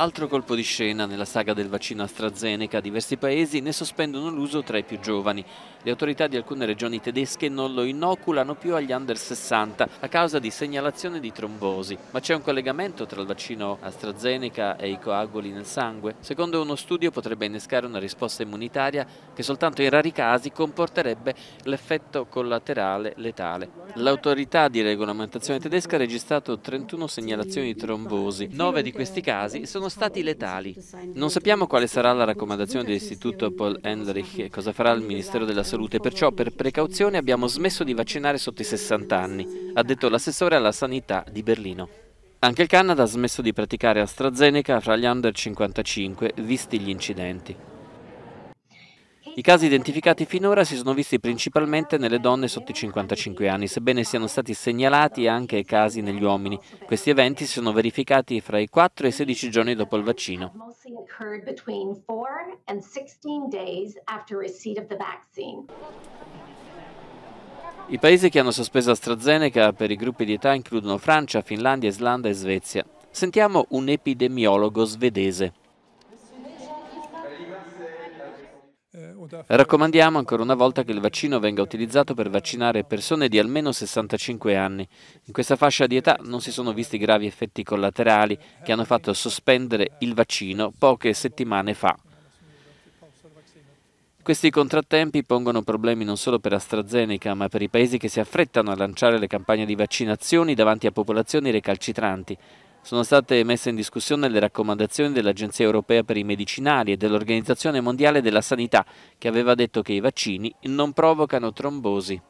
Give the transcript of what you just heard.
Altro colpo di scena, nella saga del vaccino AstraZeneca diversi paesi ne sospendono l'uso tra i più giovani. Le autorità di alcune regioni tedesche non lo inoculano più agli under 60 a causa di segnalazione di trombosi. Ma c'è un collegamento tra il vaccino AstraZeneca e i coaguli nel sangue? Secondo uno studio potrebbe innescare una risposta immunitaria che soltanto in rari casi comporterebbe l'effetto collaterale letale. L'autorità di regolamentazione tedesca ha registrato 31 segnalazioni di trombosi. 9 di questi casi sono stati letali. Non sappiamo quale sarà la raccomandazione dell'Istituto Paul Hendrich e cosa farà il Ministero della Salute, perciò per precauzione abbiamo smesso di vaccinare sotto i 60 anni, ha detto l'assessore alla sanità di Berlino. Anche il Canada ha smesso di praticare AstraZeneca fra gli under 55, visti gli incidenti. I casi identificati finora si sono visti principalmente nelle donne sotto i 55 anni, sebbene siano stati segnalati anche casi negli uomini. Questi eventi si sono verificati fra i 4 e i 16 giorni dopo il vaccino. I paesi che hanno sospeso AstraZeneca per i gruppi di età includono Francia, Finlandia, Islanda e Svezia. Sentiamo un epidemiologo svedese. Raccomandiamo ancora una volta che il vaccino venga utilizzato per vaccinare persone di almeno 65 anni. In questa fascia di età non si sono visti gravi effetti collaterali che hanno fatto sospendere il vaccino poche settimane fa. Questi contrattempi pongono problemi non solo per AstraZeneca, ma per i paesi che si affrettano a lanciare le campagne di vaccinazioni davanti a popolazioni recalcitranti sono state messe in discussione le raccomandazioni dell'Agenzia europea per i medicinali e dell'Organizzazione mondiale della sanità, che aveva detto che i vaccini non provocano trombosi.